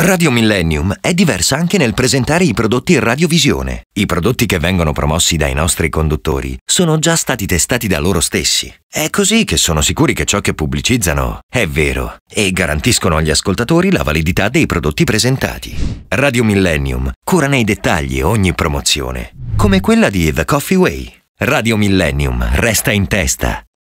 Radio Millennium è diversa anche nel presentare i prodotti radiovisione. I prodotti che vengono promossi dai nostri conduttori sono già stati testati da loro stessi. È così che sono sicuri che ciò che pubblicizzano è vero e garantiscono agli ascoltatori la validità dei prodotti presentati. Radio Millennium cura nei dettagli ogni promozione, come quella di The Coffee Way. Radio Millennium resta in testa.